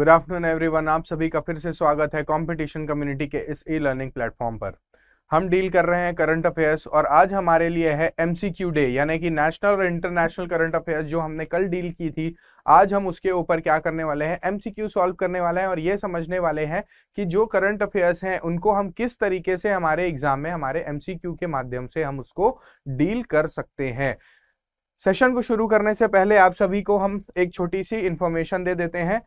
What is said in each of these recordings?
Good afternoon everyone आप सभी का फिर से स्वागत है कंपटीशन कम्युनिटी के इस ई लर्निंग प्लेटफॉर्म पर हम डील कर रहे हैं करंट अफेयर्स और आज हमारे लिए है एम डे यानी कि नेशनल और इंटरनेशनल करंट अफेयर्स जो हमने कल डील की थी आज हम उसके ऊपर क्या करने वाले हैं एमसीक्यू सॉल्व करने वाले हैं और ये समझने वाले हैं कि जो करंट अफेयर्स हैं उनको हम किस तरीके से हमारे एग्जाम में हमारे एम के माध्यम से हम उसको डील कर सकते हैं सेशन को शुरू करने से पहले आप सभी को हम एक छोटी सी इन्फॉर्मेशन दे देते हैं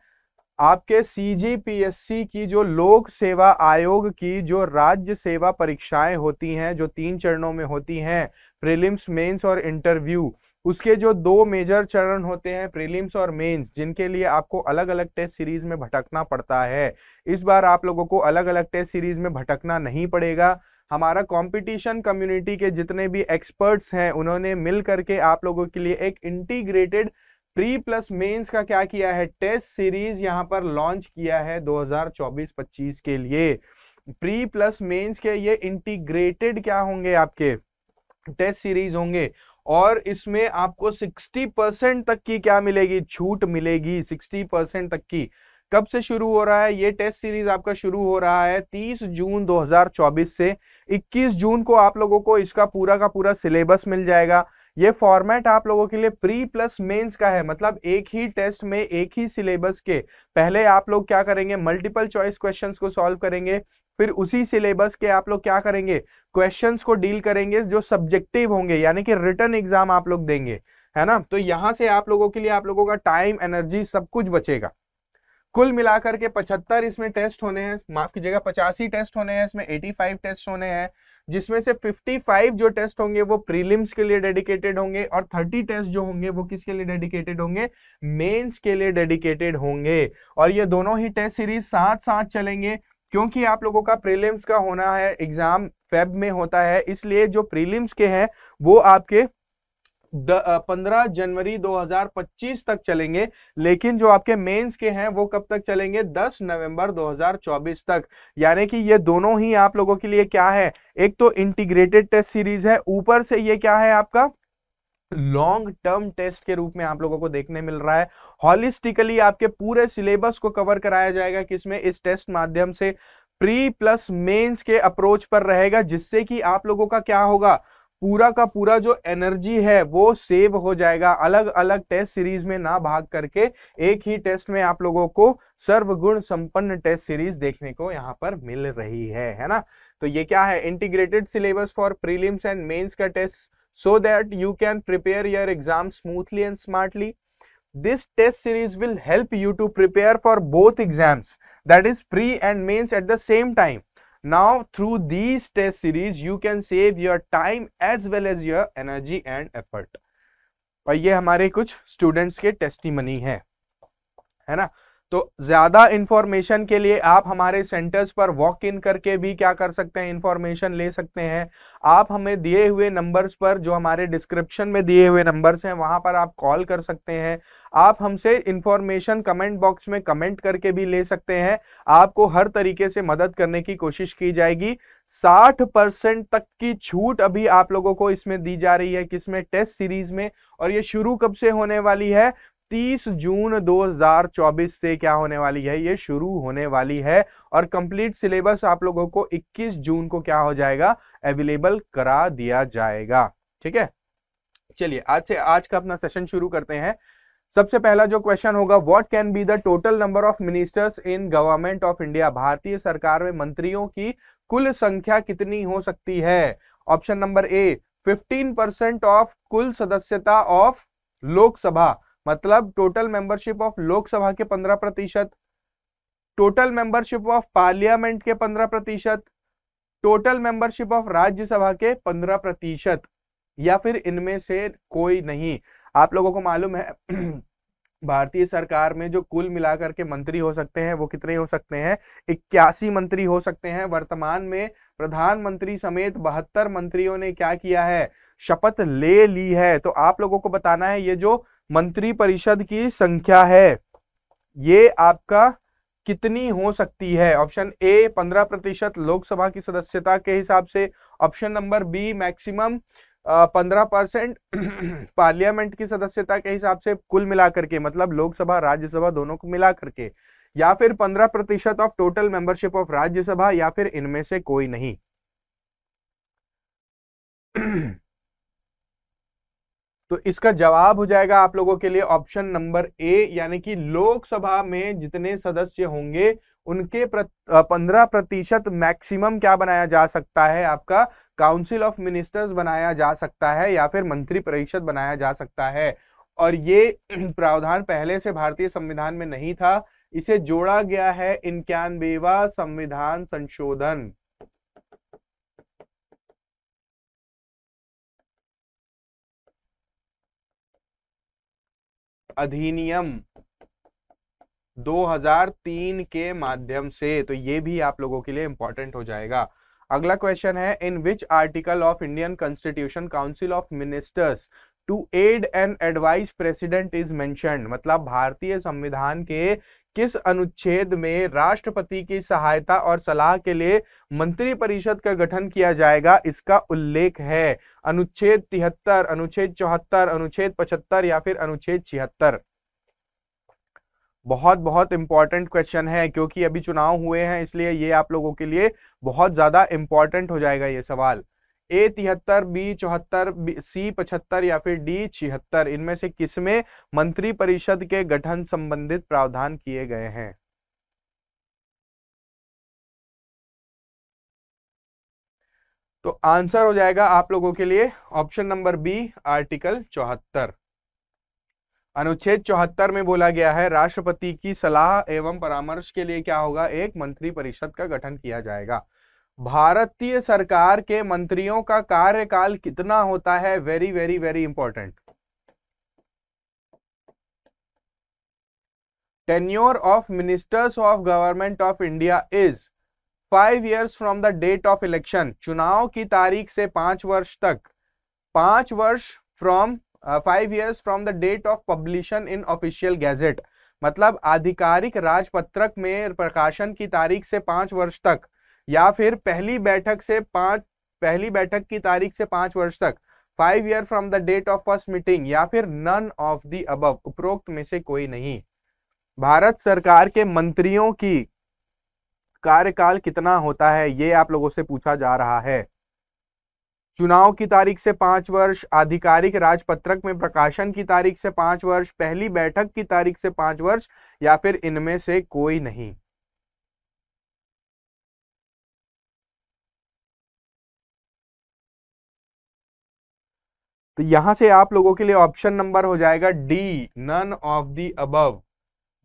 आपके सीजीपीएससी की जो लोक सेवा आयोग की जो राज्य सेवा परीक्षाएं होती हैं जो तीन चरणों में होती हैं प्रीलिम्स मेंस और इंटरव्यू उसके जो दो मेजर चरण होते हैं प्रीलिम्स और मेंस जिनके लिए आपको अलग अलग टेस्ट सीरीज में भटकना पड़ता है इस बार आप लोगों को अलग अलग टेस्ट सीरीज में भटकना नहीं पड़ेगा हमारा कंपटीशन कम्युनिटी के जितने भी एक्सपर्ट्स हैं उन्होंने मिल करके आप लोगों के लिए एक इंटीग्रेटेड प्री प्लस मेंस का क्या किया है टेस्ट सीरीज यहां पर लॉन्च किया है 2024-25 के लिए प्री प्लस मेंस के ये इंटीग्रेटेड क्या होंगे आपके टेस्ट सीरीज होंगे और इसमें आपको 60 परसेंट तक की क्या मिलेगी छूट मिलेगी 60 परसेंट तक की कब से शुरू हो रहा है ये टेस्ट सीरीज आपका शुरू हो रहा है 30 जून 2024 से 21 जून को आप लोगों को इसका पूरा का पूरा सिलेबस मिल जाएगा ये फॉर्मेट आप लोगों के लिए प्री प्लस मेंस का है मतलब एक ही टेस्ट में एक ही सिलेबस के पहले आप लोग क्या करेंगे मल्टीपल चॉइस क्वेश्चन को सॉल्व करेंगे फिर उसी सिलेबस के आप लोग क्या करेंगे क्वेश्चंस को डील करेंगे जो सब्जेक्टिव होंगे यानी कि रिटर्न एग्जाम आप लोग देंगे है ना तो यहाँ से आप लोगों के लिए आप लोगों का टाइम एनर्जी सब कुछ बचेगा कुल मिलाकर के पचहत्तर इसमें टेस्ट होने हैं माफ कीजिएगा पचासी टेस्ट होने हैं इसमें फाइव टेस्ट होने हैं जिसमें से 55 जो टेस्ट होंगे वो प्रीलिम्स के लिए डेडिकेटेड होंगे और 30 टेस्ट जो होंगे वो किसके लिए डेडिकेटेड होंगे मेंस के लिए डेडिकेटेड होंगे और ये दोनों ही टेस्ट सीरीज साथ साथ चलेंगे क्योंकि आप लोगों का प्रीलिम्स का होना है एग्जाम फेब में होता है इसलिए जो प्रीलिम्स के हैं वो आपके पंद्रह जनवरी 2025 तक चलेंगे लेकिन जो आपके मेंस के हैं वो कब तक चलेंगे 10 नवंबर 2024 तक यानी कि ये दोनों ही आप लोगों के लिए क्या है एक तो इंटीग्रेटेड टेस्ट सीरीज है ऊपर से ये क्या है आपका लॉन्ग टर्म टेस्ट के रूप में आप लोगों को देखने मिल रहा है हॉलिस्टिकली आपके पूरे सिलेबस को कवर कराया जाएगा किसमें इस टेस्ट माध्यम से प्री प्लस मेंस के अप्रोच पर रहेगा जिससे कि आप लोगों का क्या होगा पूरा का पूरा जो एनर्जी है वो सेव हो जाएगा अलग अलग टेस्ट सीरीज में ना भाग करके एक ही टेस्ट में आप लोगों को सर्वगुण संपन्न टेस्ट सीरीज देखने को यहाँ पर मिल रही है है ना तो ये क्या है integrated syllabus for prelims and mains का test so that you can prepare your exam smoothly and smartly this test series will help you to prepare for both exams that is pre and mains at the same time Now, through these test series, you can save your time as well as your energy and effort. और ये हमारे कुछ students के tasty money है है ना तो ज़्यादा इंफॉर्मेशन के लिए आप हमारे सेंटर्स पर वॉक इन करके भी क्या कर सकते हैं इंफॉर्मेशन ले सकते हैं आप हमें दिए हुए नंबर्स पर जो हमारे डिस्क्रिप्शन में दिए हुए नंबर्स हैं वहां पर आप कॉल कर सकते हैं आप हमसे इंफॉर्मेशन कमेंट बॉक्स में कमेंट करके भी ले सकते हैं आपको हर तरीके से मदद करने की कोशिश की जाएगी 60 परसेंट तक की छूट अभी आप लोगों को इसमें दी जा रही है किसमें टेस्ट सीरीज में और ये शुरू कब से होने वाली है 30 जून 2024 से क्या होने वाली है ये शुरू होने वाली है और कंप्लीट सिलेबस आप लोगों को 21 जून को क्या हो जाएगा अवेलेबल करा दिया जाएगा ठीक है चलिए आज से आज का अपना सेशन शुरू करते हैं सबसे पहला जो क्वेश्चन होगा what can be the total number of ministers in government of India भारतीय सरकार में मंत्रियों की कुल संख्या कितनी हो सकती है option number A 15 percent of कुल सदस्यता ऑफ लोकसभा मतलब टोटल मेंबरशिप ऑफ लोकसभा के 15 प्रतिशत टोटल मेंबरशिप ऑफ पार्लियामेंट के 15 प्रतिशत टोटल मेंबरशिप ऑफ राज्यसभा के 15 प्रतिशत या फिर इनमें से कोई नहीं आप लोगों को मालूम है भारतीय सरकार में जो कुल मिलाकर के मंत्री हो सकते हैं वो कितने हो सकते हैं इक्यासी मंत्री हो सकते हैं वर्तमान में प्रधानमंत्री समेत बहत्तर मंत्रियों ने क्या किया है शपथ ले ली है तो आप लोगों को बताना है ये जो मंत्री परिषद की संख्या है ये आपका कितनी हो सकती है ऑप्शन ए पंद्रह प्रतिशत लोकसभा की सदस्यता के हिसाब से ऑप्शन नंबर बी मैक्सिमम पंद्रह परसेंट पार्लियामेंट की सदस्यता के हिसाब से कुल मिलाकर के मतलब लोकसभा राज्यसभा दोनों को मिला करके या फिर पंद्रह प्रतिशत of total membership of Rajya Sabha या फिर इनमें से कोई नहीं तो इसका जवाब हो जाएगा आप लोगों के लिए ऑप्शन नंबर ए यानी कि लोकसभा में जितने सदस्य होंगे उनके पंद्रह प्रतिशत मैक्सिमम क्या बनाया जा सकता है आपका काउंसिल ऑफ मिनिस्टर्स बनाया जा सकता है या फिर मंत्री परिषद बनाया जा सकता है और ये प्रावधान पहले से भारतीय संविधान में नहीं था इसे जोड़ा गया है इनक्यानबेवा संविधान संशोधन अधिनियम 2003 के माध्यम से तो ये भी आप लोगों के लिए इंपॉर्टेंट हो जाएगा अगला क्वेश्चन है in which article of Indian constitution council of ministers to aid and advise president is मैं मतलब भारतीय संविधान के किस अनुच्छेद में राष्ट्रपति की सहायता और सलाह के लिए मंत्रिपरिषद का गठन किया जाएगा इसका उल्लेख है अनुच्छेद तिहत्तर अनुच्छेद चौहत्तर अनुच्छेद पचहत्तर या फिर अनुच्छेद छिहत्तर बहुत बहुत इंपॉर्टेंट क्वेश्चन है क्योंकि अभी चुनाव हुए हैं इसलिए ये आप लोगों के लिए बहुत ज्यादा इंपॉर्टेंट हो जाएगा ये सवाल ए तिहत्तर बी चौहत्तर सी पचहत्तर या फिर डी छिहत्तर इनमें से किसमें मंत्री परिषद के गठन संबंधित प्रावधान किए गए हैं तो आंसर हो जाएगा आप लोगों के लिए ऑप्शन नंबर बी आर्टिकल चौहत्तर अनुच्छेद चौहत्तर में बोला गया है राष्ट्रपति की सलाह एवं परामर्श के लिए क्या होगा एक मंत्री परिषद का गठन किया जाएगा भारतीय सरकार के मंत्रियों का कार्यकाल कितना होता है very very very important tenure of ministers of government of India is five years from the date of election चुनाव की तारीख से पांच वर्ष तक पांच वर्ष from five years from the date of publication in official gazette मतलब आधिकारिक राजपत्रक में प्रकाशन की तारीख से पांच वर्ष तक या फिर पहली बैठक से पांच पहली बैठक की तारीख से पांच वर्ष तक five year from the date of first meeting या फिर नन ऑफ दी अब उपरोक्त में से कोई नहीं भारत सरकार के मंत्रियों की कार्यकाल कितना होता है ये आप लोगों से पूछा जा रहा है चुनाव की तारीख से पांच वर्ष आधिकारिक राजपत्रक में प्रकाशन की तारीख से पांच वर्ष पहली बैठक की तारीख से पांच वर्ष या फिर इनमें से कोई नहीं तो यहां से आप लोगों के लिए ऑप्शन नंबर हो जाएगा D none of the above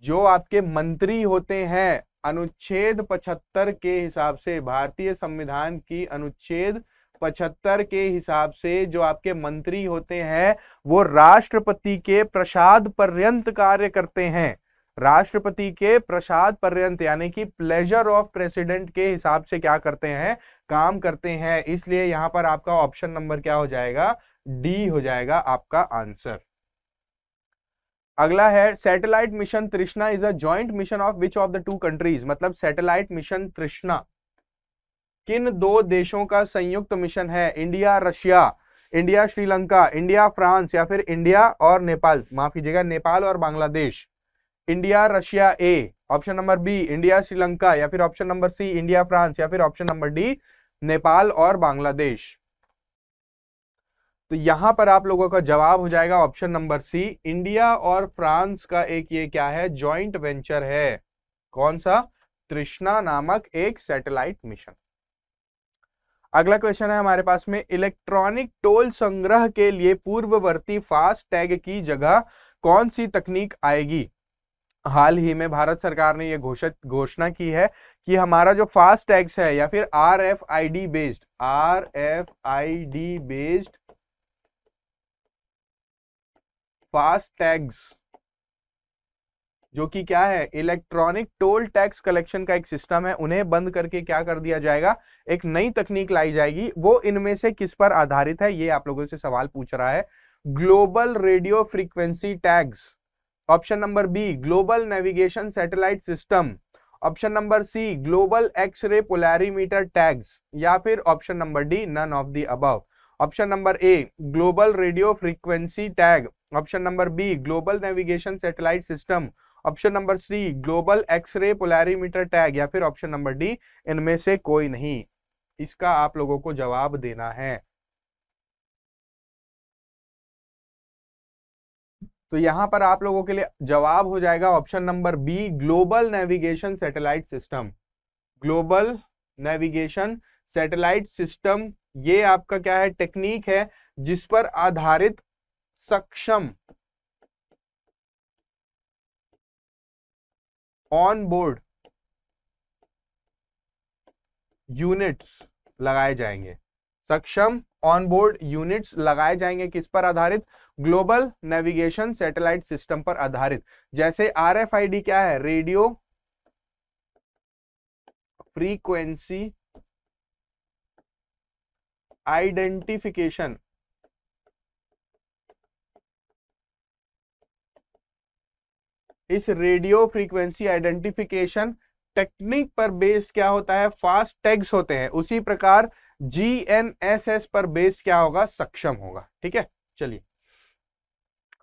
जो आपके मंत्री होते हैं अनुच्छेद 75 के हिसाब से भारतीय संविधान की अनुच्छेद पचहत्तर के हिसाब से जो आपके मंत्री होते हैं वो राष्ट्रपति के प्रसाद पर्यंत कार्य करते हैं राष्ट्रपति के प्रसाद पर्यंत यानी कि प्लेजर ऑफ प्रेसिडेंट के हिसाब से क्या करते हैं काम करते हैं इसलिए यहां पर आपका ऑप्शन नंबर क्या हो जाएगा डी हो जाएगा आपका आंसर अगला है satellite mission Trishna is a joint mission of which of the two countries मतलब सैटेलाइट मिशन त्रिष्णा किन दो देशों का संयुक्त मिशन है India Russia India Sri Lanka India France या फिर इंडिया और नेपाल माफ कीजिएगा नेपाल और Bangladesh India Russia A option number B India Sri Lanka या फिर option number C India France या फिर ऑप्शन नंबर डी नेपाल और बांग्लादेश तो यहां पर आप लोगों का जवाब हो जाएगा ऑप्शन नंबर सी इंडिया और फ्रांस का एक ये क्या है ज्वाइंट वेंचर है कौन सा तृष्णा नामक एक सैटेलाइट मिशन अगला क्वेश्चन है हमारे पास में इलेक्ट्रॉनिक टोल संग्रह के लिए पूर्ववर्ती फास्ट टैग की जगह कौन सी तकनीक आएगी हाल ही में भारत सरकार ने यह घोषित घोषणा की है कि हमारा जो फास्ट टैग्स है या फिर R F I D based R F I D based fast tags जो कि क्या है इलेक्ट्रॉनिक टोल टैक्स कलेक्शन का एक सिस्टम है उन्हें बंद करके क्या कर दिया जाएगा एक नई तकनीक लाई जाएगी वो इनमें से किस पर आधारित है ये आप लोगों से सवाल पूछ रहा है global radio frequency tags option number B global navigation satellite system option number C global x-ray polarimeter tags या फिर option number D none of the above option number A global radio frequency tag option number B global navigation satellite system option number C global x-ray polarimeter tag या फिर option number D इनमें से कोई नहीं इसका आप लोगों को जवाब देना है तो यहां पर आप लोगों के लिए जवाब हो जाएगा option number B global navigation satellite system global navigation satellite system ये आपका क्या है टेक्निक है जिस पर आधारित सक्षम ऑन बोर्ड यूनिट्स लगाए जाएंगे सक्षम ऑन बोर्ड यूनिट्स लगाए जाएंगे किस पर आधारित ग्लोबल नेविगेशन सैटेलाइट सिस्टम पर आधारित जैसे डी क्या है रेडियो फ्रीक्वेंसी आइडेंटिफिकेशन इस रेडियो फ्रीक्वेंसी आइडेंटिफिकेशन टेक्निक पर बेस क्या होता है फास्ट टैग्स होते हैं उसी प्रकार जी एन एस एस पर बेस क्या होगा सक्षम होगा ठीक है चलिए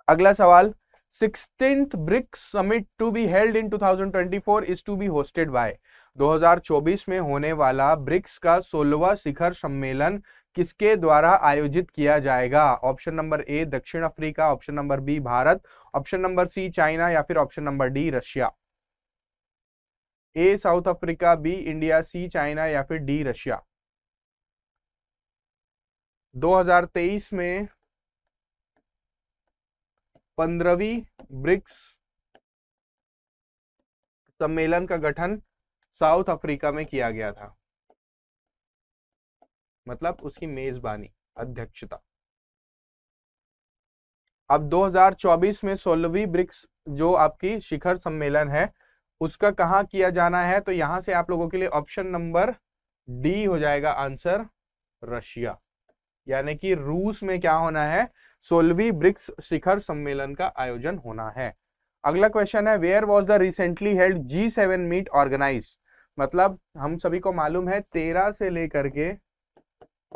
अगला सवाल sixteenth BRICS summit to be held in 2024 is to be hosted by 2024 में होने वाला ब्रिक्स का सोलवा शिखर सम्मेलन किसके द्वारा आयोजित किया जाएगा ऑप्शन नंबर ए दक्षिण Africa option number B Bharat option number C China या फिर option number D Russia A South Africa B India C China या फिर डी रशिया 2023 में पंद्रहवीं ब्रिक्स सम्मेलन का गठन साउथ अफ्रीका में किया गया था मतलब उसकी मेजबानी अध्यक्षता अब 2024 में सोलहवीं ब्रिक्स जो आपकी शिखर सम्मेलन है उसका कहा किया जाना है तो यहां से आप लोगों के लिए ऑप्शन नंबर डी हो जाएगा आंसर रशिया यानी कि रूस में क्या होना है सोलहवीं ब्रिक्स शिखर सम्मेलन का आयोजन होना है अगला क्वेश्चन है where was the recently held G seven meet organise मतलब हम सभी को मालूम है तेरह से लेकर के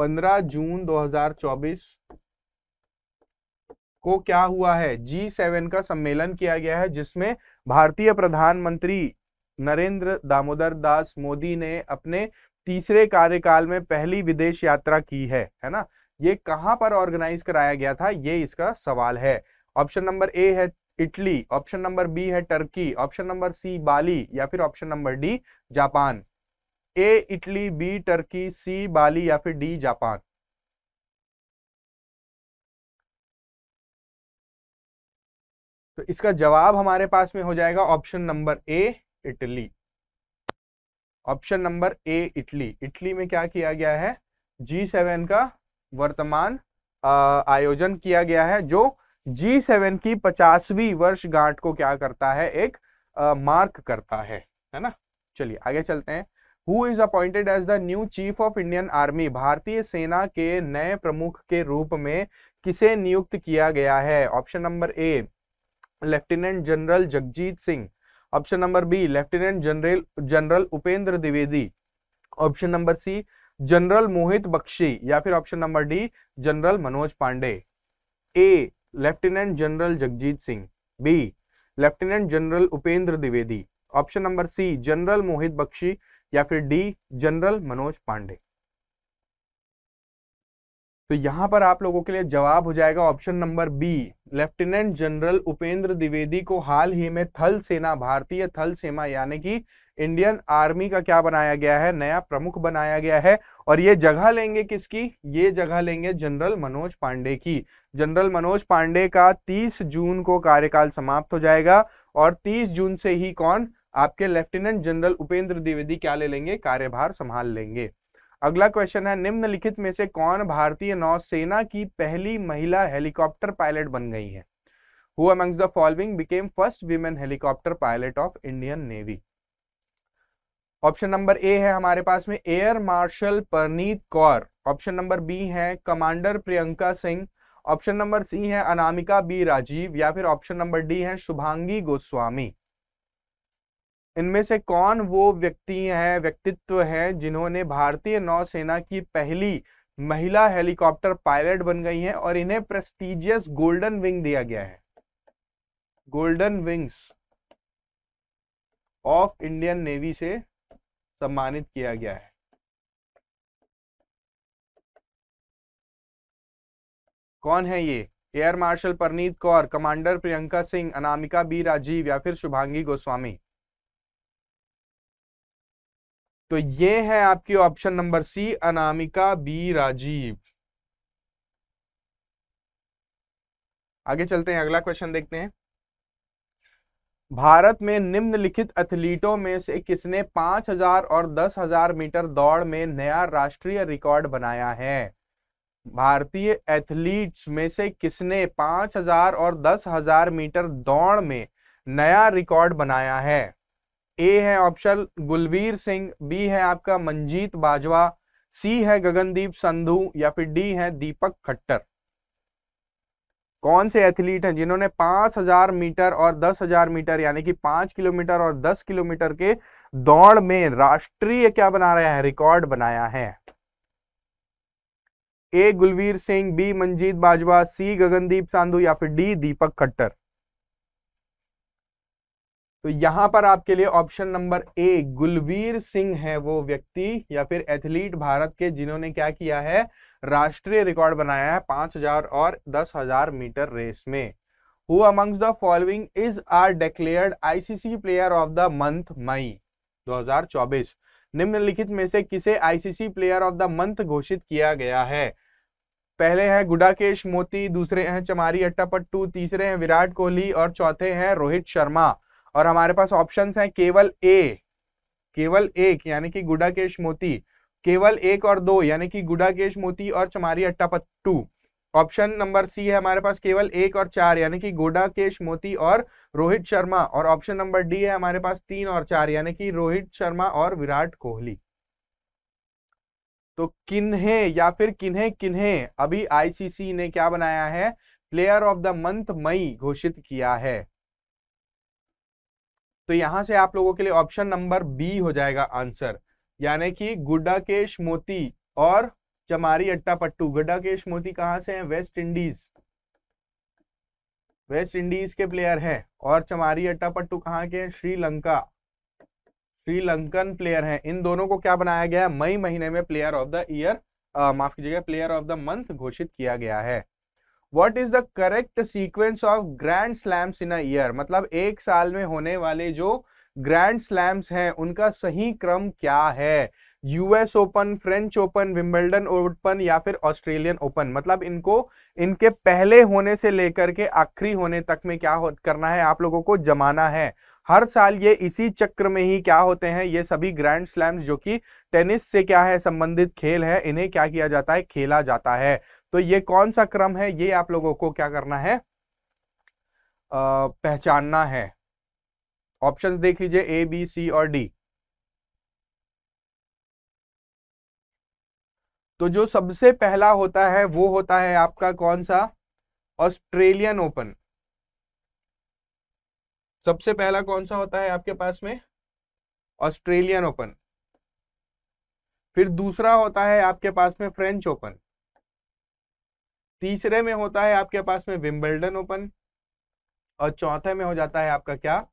पंद्रह जून 2024 को क्या हुआ है जी सेवन का सम्मेलन किया गया है जिसमें भारतीय प्रधानमंत्री नरेंद्र दामोदर दास मोदी ने अपने तीसरे कार्यकाल में पहली विदेश यात्रा की है है ना ये कहाँ पर ऑर्गेनाइज कराया गया था ये इसका सवाल है ऑप्शन नंबर ए है इटली ऑप्शन नंबर बी है Turkey option number C Bali या फिर option number D Japan A Italy B Turkey C Bali या फिर डी जापान तो इसका जवाब हमारे पास में हो जाएगा option number A Italy option number A Italy Italy में क्या किया गया है जी सेवन का वर्तमान आयोजन किया गया है जो जी सेवन की पचासवीं वर्षगांठ को क्या करता है एक आ, मार्क करता है है ना चलिए आगे चलते हैं who is appointed as the new chief of Indian army भारतीय सेना के नए प्रमुख के रूप में किसे नियुक्त किया गया है option number A lieutenant general Jagjit Singh option number B lieutenant general general Upendra Dwivedi option number C general Mohit Bakshi या फिर option number D general Manoj Pande A lieutenant general Jagjit Singh B lieutenant general Upendra Dwivedi option number C general Mohit Bakshi या फिर डी जनरल मनोज पांडे तो यहां पर आप लोगों के लिए जवाब हो जाएगा option number B lieutenant general Upendra Dwivedi को हाल ही में थल सेना भारतीय थल सेना यानी कि इंडियन आर्मी का क्या बनाया गया है नया प्रमुख बनाया गया है और ये जगह लेंगे किसकी ये जगह लेंगे जनरल मनोज पांडे की जनरल मनोज पांडे का 30 जून को कार्यकाल समाप्त हो जाएगा और 30 जून से ही कौन आपके लेफ्टिनेंट जनरल उपेंद्र द्विवेदी क्या ले लेंगे कार्यभार संभाल लेंगे अगला क्वेश्चन है निम्नलिखित में से कौन भारतीय नौसेना की पहली महिला हेलीकॉप्टर पायलट बन गई है who amongst the following became first women helicopter pilot of Indian navy option number A है हमारे पास में air marshal Parneet Kaur option number B है commander Priyanka Singh option number C है अनामिका बी राजीव या फिर ऑप्शन नंबर डी है शुभांगी गोस्वामी इनमें से कौन वो व्यक्ति हैं व्यक्तित्व हैं जिन्होंने भारतीय नौसेना की पहली महिला हेलीकॉप्टर पायलट बन गई हैं और इन्हें प्रेस्टीजियस गोल्डन विंग दिया गया है golden wings of Indian navy से सम्मानित किया गया है कौन है ये air marshal Parneet Kaur commander Priyanka Singh Anamika B Rajeev या फिर शुभांगी गोस्वामी तो ये है आपकी option number C Anamika B Rajeev आगे चलते हैं अगला क्वेश्चन देखते हैं भारत में निम्नलिखित एथलीटों में से किसने 5000 और 10000 मीटर दौड़ में नया राष्ट्रीय रिकॉर्ड बनाया है भारतीय एथलीट्स में से किसने 5000 और 10000 मीटर दौड़ में नया रिकॉर्ड बनाया है ए है ऑप्शन गुलवीर सिंह बी है आपका मंजीत बाजवा सी है गगनदीप संधु या फिर डी है दीपक खट्टर कौन से एथलीट हैं जिन्होंने 5000 मीटर और 10000 मीटर यानी कि 5 किलोमीटर और 10 किलोमीटर के दौड़ में राष्ट्रीय क्या बना रहे हैं रिकॉर्ड बनाया है A Gulveer Singh B Manjeet Bajwa C Gagandeep Sadhu या फिर डी दीपक खट्टर तो यहां पर आपके लिए option number A Gulveer Singh है वो व्यक्ति या फिर एथलीट भारत के जिन्होंने क्या किया है राष्ट्रीय रिकॉर्ड बनाया है पांच हजार और दस हजार मीटर रेस में who amongst the following is are declared ICC player of the month May 2024 निम्नलिखित में से किसे ICC player of the month घोषित किया गया है पहले हैं गुडाकेश मोती दूसरे हैं चमारी अट्टापट्टू तीसरे हैं विराट कोहली और चौथे हैं रोहित शर्मा और हमारे पास ऑप्शंस हैं केवल ए केवल एक यानी कि गुडाकेश मोती केवल एक और दो यानी कि गुडाकेश मोती और Chamari Athapaththu option number C है हमारे पास केवल एक और चार यानी कि गोडाकेश मोती और रोहित शर्मा और ऑप्शन नंबर डी है हमारे पास तीन और चार यानी कि रोहित शर्मा और विराट कोहली तो किन्हे या फिर किन्हे किन्हे अभी आईसीसी ने क्या बनाया है player of the month May घोषित किया है तो यहां से आप लोगों के लिए ऑप्शन नंबर बी हो जाएगा आंसर यानी कि गुडाकेश मोती और चमारी अट्टा पट्टू गुडाकेश मोती कहां से है वेस्ट इंडीज वेस्ट इंडीज के प्लेयर हैं और चमारी अट्टा पट्टू कहां के हैं श्रीलंका श्रीलंकन प्लेयर हैं इन दोनों को क्या बनाया गया है मई महीने में प्लेयर ऑफ द ईयर माफ कीजिएगा प्लेयर ऑफ द मंथ घोषित किया गया है what is the correct sequence of grand slams in year मतलब एक साल में होने वाले जो ग्रैंड स्लैम्स हैं उनका सही क्रम क्या है US Open French Open Wimbledon Open या फिर ऑस्ट्रेलियन ओपन मतलब इनको इनके पहले होने से लेकर के आखिरी होने तक में क्या हो, करना है आप लोगों को जमाना है हर साल ये इसी चक्र में ही क्या होते हैं ये सभी ग्रैंड स्लैम्स जो कि टेनिस से क्या है संबंधित खेल है इन्हें क्या किया जाता है खेला जाता है तो ये कौन सा क्रम है ये आप लोगों को क्या करना है आ, पहचानना है ऑप्शंस देख लीजिए ए बी सी और डी तो जो सबसे पहला होता है वो होता है आपका कौन सा ऑस्ट्रेलियन ओपन सबसे पहला कौन सा होता है आपके पास में ऑस्ट्रेलियन ओपन फिर दूसरा होता है आपके पास में फ्रेंच ओपन तीसरे में होता है आपके पास में विम्बल्डन ओपन और चौथे में हो जाता है आपका क्या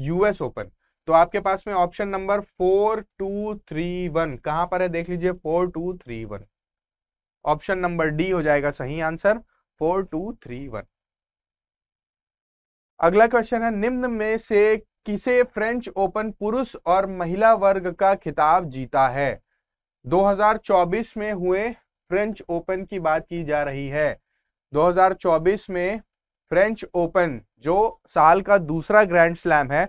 यूएस ओपन तो आपके पास में option number four two three one कहां पर है देख लीजिए four two three one option number D हो जाएगा सही answer four two three one अगला क्वेश्चन है निम्न में से किसे फ्रेंच ओपन पुरुष और महिला वर्ग का खिताब जीता है 2024 में हुए फ्रेंच ओपन की बात की जा रही है 2024 में फ्रेंच ओपन जो साल का दूसरा ग्रैंड स्लैम है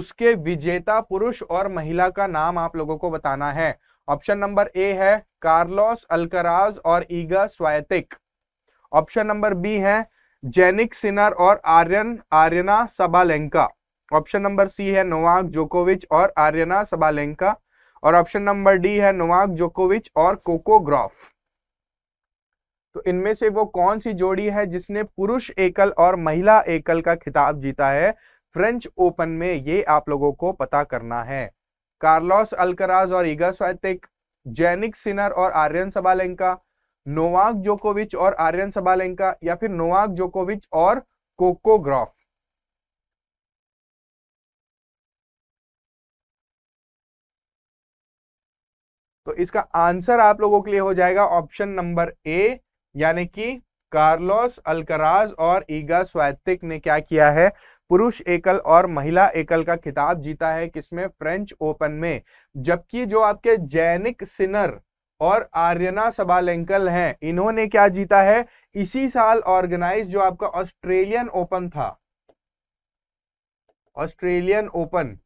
उसके विजेता पुरुष और महिला का नाम आप लोगों को बताना है ऑप्शन नंबर ए है कार्लोस अलकराज और Iga Swiatek option number B है जेनिक सिनर और Aryan Aryna Sabalenka option number C है नोवाक जोकोविच और आर्यना सबालेंका और ऑप्शन नंबर डी है नोवाक जोकोविच और कोको ग्रॉफ तो इनमें से वो कौन सी जोड़ी है जिसने पुरुष एकल और महिला एकल का खिताब जीता है फ्रेंच ओपन में ये आप लोगों को पता करना है कार्लोस अल्कराज और ईगा स्वैतिक जैनिक सिनर और आर्यन सबालेंका नोवाक जोकोविच और आर्यन सबालेंका या फिर नोवाक जोकोविच और कोकोग्रॉफ तो इसका आंसर आप लोगों के लिए हो जाएगा ऑप्शन नंबर ए यानी कि कार्लोस अलकराज और ईगा स्वैतिक ने क्या किया है पुरुष एकल और महिला एकल का खिताब जीता है किसमें फ्रेंच ओपन में जबकि जो आपके जैनिक सिनर और आर्यना सबालेंकल हैं इन्होंने क्या जीता है इसी साल ऑर्गेनाइज जो आपका ऑस्ट्रेलियन ओपन था ऑस्ट्रेलियन ओपन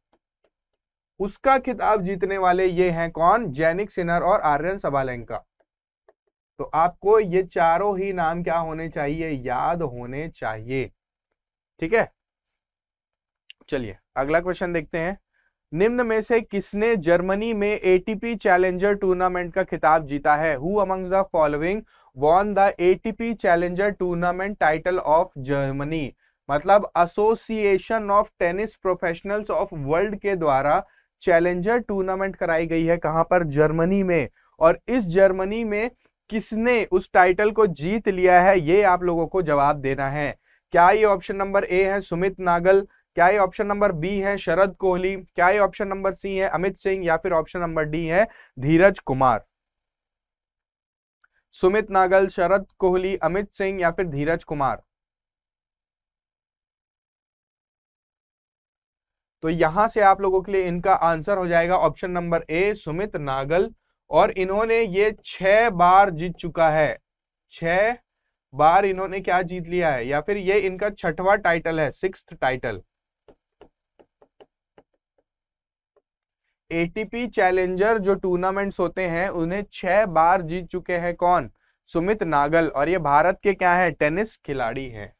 उसका खिताब जीतने वाले ये हैं कौन जैनिक सिनर और आर्यन सबालेंका तो आपको ये चारों ही नाम क्या होने चाहिए याद होने चाहिए ठीक है चलिए अगला क्वेश्चन देखते हैं निम्न में से किसने जर्मनी में एटीपी चैलेंजर टूर्नामेंट का खिताब जीता है who among the following won the ATP challenger tournament title of Germany मतलब association of tennis professionals of world के द्वारा चैलेंजर टूर्नामेंट कराई गई है कहां पर जर्मनी में और इस जर्मनी में किसने उस टाइटल को जीत लिया है ये आप लोगों को जवाब देना है क्या ये ऑप्शन नंबर ए है सुमित नागल क्या ये ऑप्शन नंबर बी है शरद कोहली क्या ये ऑप्शन नंबर सी है अमित सिंह या फिर ऑप्शन नंबर डी है धीरज कुमार सुमित नागल शरद कोहली अमित सिंह या फिर धीरज कुमार तो यहां से आप लोगों के लिए इनका आंसर हो जाएगा option number A Sumit Nagal और इन्होंने ये छह बार जीत चुका है छह बार इन्होंने क्या जीत लिया है या फिर ये इनका छठवा टाइटल है सिक्स टाइटल एटीपी चैलेंजर जो टूर्नामेंट्स होते हैं उन्हें छह बार जीत चुके हैं कौन सुमित नागल और ये भारत के क्या है टेनिस खिलाड़ी हैं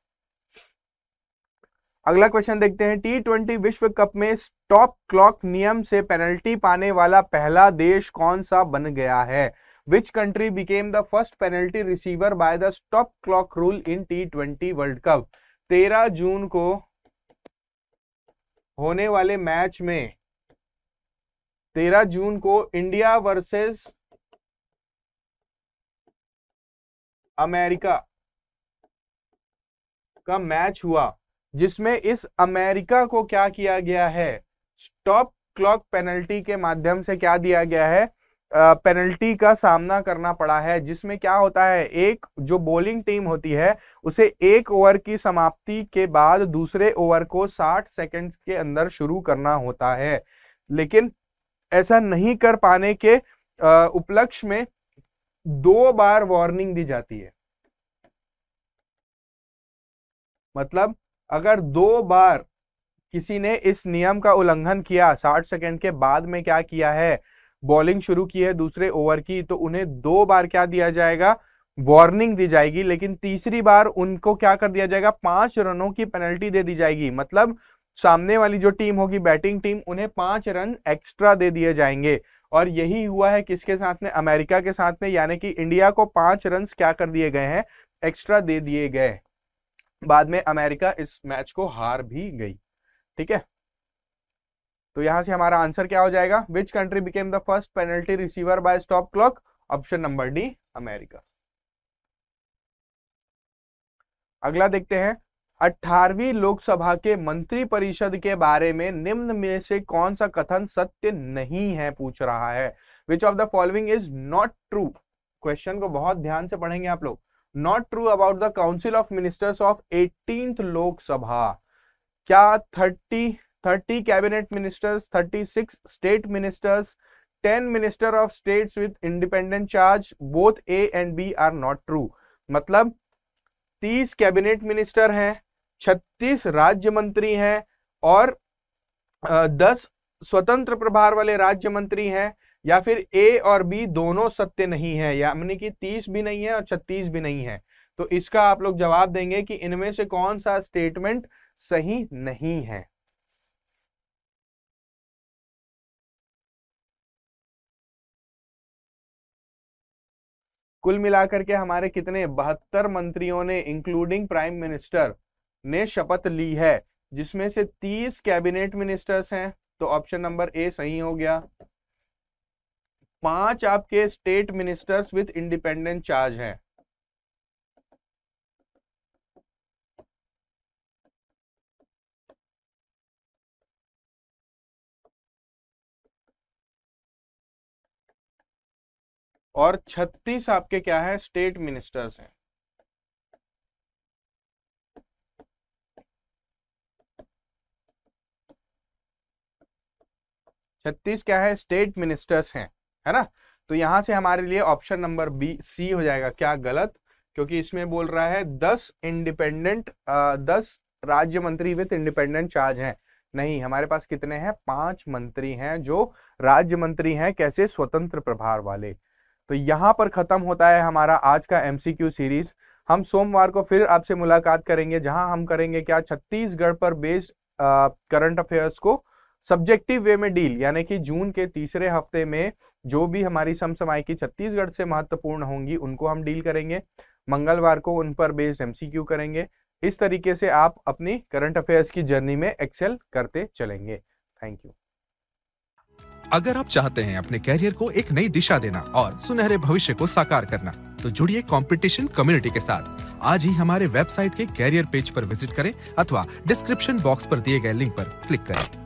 अगला क्वेश्चन देखते हैं टी ट्वेंटी विश्व कप में स्टॉप क्लॉक नियम से पेनल्टी पाने वाला पहला देश कौन सा बन गया है which country became the first penalty receiver by the stop clock rule in T twenty world cup तेरह जून को होने वाले मैच में तेरह जून को इंडिया वर्सेस अमेरिका का मैच हुआ जिसमें इस अमेरिका को क्या किया गया है स्टॉप क्लॉक पेनल्टी के माध्यम से क्या दिया गया है पेनल्टी का सामना करना पड़ा है जिसमें क्या होता है एक जो बॉलिंग टीम होती है उसे एक ओवर की समाप्ति के बाद दूसरे ओवर को 60 सेकंड्स के अंदर शुरू करना होता है लेकिन ऐसा नहीं कर पाने के उपलक्ष में दो बार वार्निंग दी जाती है मतलब अगर दो बार किसी ने इस नियम का उल्लंघन किया साठ सेकेंड के बाद में क्या किया है बॉलिंग शुरू की है दूसरे ओवर की तो उन्हें दो बार क्या दिया जाएगा वार्निंग दी जाएगी लेकिन तीसरी बार उनको क्या कर दिया जाएगा पांच रनों की पेनल्टी दे दी जाएगी मतलब सामने वाली जो टीम होगी बैटिंग टीम उन्हें पांच रन एक्स्ट्रा दे दिए जाएंगे और यही हुआ है किसके साथ में अमेरिका के साथ में यानी कि इंडिया को पांच रन क्या कर दिए गए हैं एक्स्ट्रा दे दिए गए बाद में अमेरिका इस मैच को हार भी गई ठीक है तो यहां से हमारा आंसर क्या हो जाएगा which country became the first penalty receiver by stop clock option number D America अगला देखते हैं अठारहवीं लोकसभा के मंत्री परिषद के बारे में निम्न में से कौन सा कथन सत्य नहीं है पूछ रहा है which of the following is not true question को बहुत ध्यान से पढ़ेंगे आप लोग not true about the council of ministers of eighteen Lok Sabha क्या thirty thirty cabinet ministers thirty six state ministers ten minister of states with independent charge both A and B are not true मतलब तीस cabinet minister हैं छत्तीस राज्य मंत्री हैं और दस स्वतंत्र प्रभार वाले राज्य मंत्री हैं या फिर ए और बी दोनों सत्य नहीं है यानी कि तीस भी नहीं है और छत्तीस भी नहीं है तो इसका आप लोग जवाब देंगे कि इनमें से कौन सा स्टेटमेंट सही नहीं है कुल मिलाकर के हमारे कितने बहत्तर मंत्रियों ने इंक्लूडिंग प्राइम मिनिस्टर ने शपथ ली है जिसमें से तीस कैबिनेट मिनिस्टर्स हैं तो ऑप्शन नंबर ए सही हो गया पांच आपके state ministers with independent charge हैं और 36 आपके क्या है स्टेट मिनिस्टर्स हैं छत्तीस क्या है स्टेट मिनिस्टर्स हैं है ना तो यहां से हमारे लिए ऑप्शन नंबर बी सी हो जाएगा क्या गलत क्योंकि इसमें बोल रहा है दस इंडिपेंडेंट दस राज्य मंत्री विथ इंडिपेंडेंट चार्ज हैं नहीं हमारे पास कितने हैं पांच मंत्री हैं जो राज्य मंत्री हैं कैसे स्वतंत्र प्रभार वाले तो यहां पर खत्म होता है हमारा आज का एमसीक्यू सीरीज हम सोमवार को फिर आपसे मुलाकात करेंगे जहां हम करेंगे क्या छत्तीसगढ़ पर बेस्ड करंट अफेयर्स को सब्जेक्टिव वे में डील यानी कि जून के तीसरे हफ्ते में जो भी हमारी समसमाय की छत्तीसगढ़ से महत्वपूर्ण होंगी उनको हम डील करेंगे मंगलवार को उन पर बेस्ड एमसीक्यू करेंगे इस तरीके से आप अपनी करंट अफेयर्स की जर्नी में एक्सेल करते चलेंगे थैंक यू अगर आप चाहते हैं अपने कैरियर को एक नई दिशा देना और सुनहरे भविष्य को साकार करना तो जुड़िए कंपटीशन कम्युनिटी के साथ आज ही हमारे वेबसाइट के कैरियर पेज पर विजिट करें अथवा डिस्क्रिप्शन बॉक्स पर दिए गए लिंक पर क्लिक करें